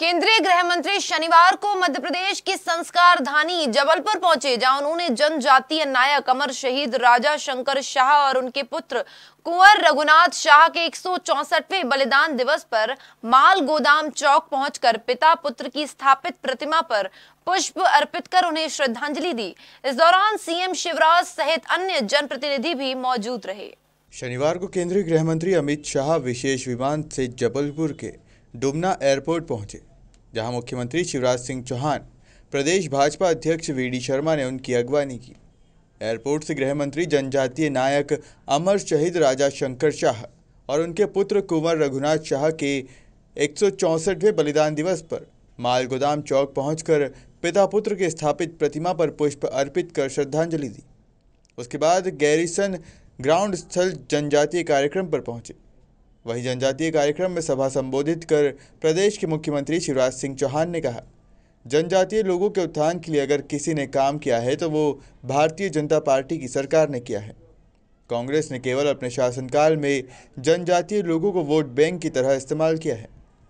केंद्रीय गृह मंत्री शनिवार को मध्य प्रदेश की संस्कार धानी जबलपुर पहुंचे जहां उन्होंने जनजातीय नायक अमर शहीद राजा शंकर शाह और उनके पुत्र कुंवर रघुनाथ शाह के एक बलिदान दिवस पर माल गोदाम चौक पहुंचकर पिता पुत्र की स्थापित प्रतिमा पर पुष्प अर्पित कर उन्हें श्रद्धांजलि दी इस दौरान सीएम शिवराज सहित अन्य जनप्रतिनिधि भी मौजूद रहे शनिवार को केंद्रीय गृह मंत्री अमित शाह विशेष विमान से जबलपुर के डुमना एयरपोर्ट पहुंचे जहां मुख्यमंत्री शिवराज सिंह चौहान प्रदेश भाजपा अध्यक्ष वी शर्मा ने उनकी अगवानी की एयरपोर्ट से गृह मंत्री जनजातीय नायक अमर शहीद राजा शंकर शाह और उनके पुत्र कुंवर रघुनाथ शाह के एक बलिदान दिवस पर माल गोदाम चौक पहुंचकर पिता पुत्र के स्थापित प्रतिमा पर पुष्प अर्पित कर श्रद्धांजलि दी उसके बाद गैरिसन ग्राउंड स्थल जनजातीय कार्यक्रम पर पहुंचे वहीं जनजातीय कार्यक्रम में सभा संबोधित कर प्रदेश के मुख्यमंत्री शिवराज सिंह चौहान ने कहा जनजातीय लोगों के उत्थान के लिए अगर किसी ने काम किया है तो वो भारतीय जनता पार्टी की सरकार ने किया है कांग्रेस ने केवल अपने शासनकाल में जनजातीय लोगों को वोट बैंक की तरह इस्तेमाल किया है